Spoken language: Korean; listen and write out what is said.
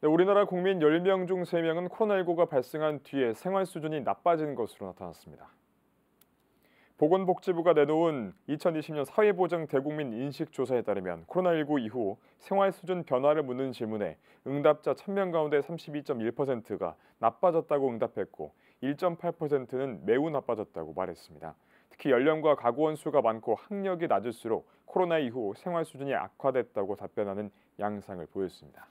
네, 우리나라 국민 10명 중 3명은 코로나19가 발생한 뒤에 생활 수준이 나빠진 것으로 나타났습니다. 보건복지부가 내놓은 2020년 사회보장 대국민 인식조사에 따르면 코로나19 이후 생활 수준 변화를 묻는 질문에 응답자 1000명 가운데 32.1%가 나빠졌다고 응답했고 1.8%는 매우 나빠졌다고 말했습니다. 특히 연령과 가구원 수가 많고 학력이 낮을수록 코로나 이후 생활 수준이 악화됐다고 답변하는 양상을 보였습니다.